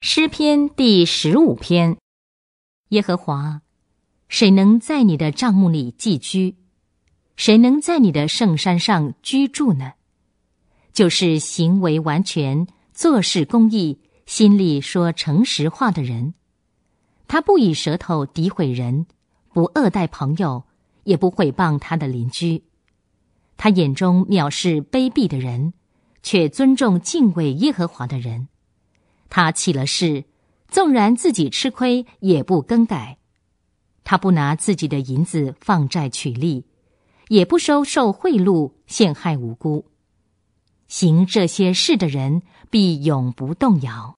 诗篇第十五篇：耶和华，谁能在你的帐幕里寄居？谁能在你的圣山上居住呢？就是行为完全、做事公义、心里说诚实话的人。他不以舌头诋毁人，不恶待朋友，也不毁谤他的邻居。他眼中藐视卑鄙的人，却尊重敬畏耶和华的人。他起了誓，纵然自己吃亏也不更改。他不拿自己的银子放债取利，也不收受贿赂陷害无辜。行这些事的人，必永不动摇。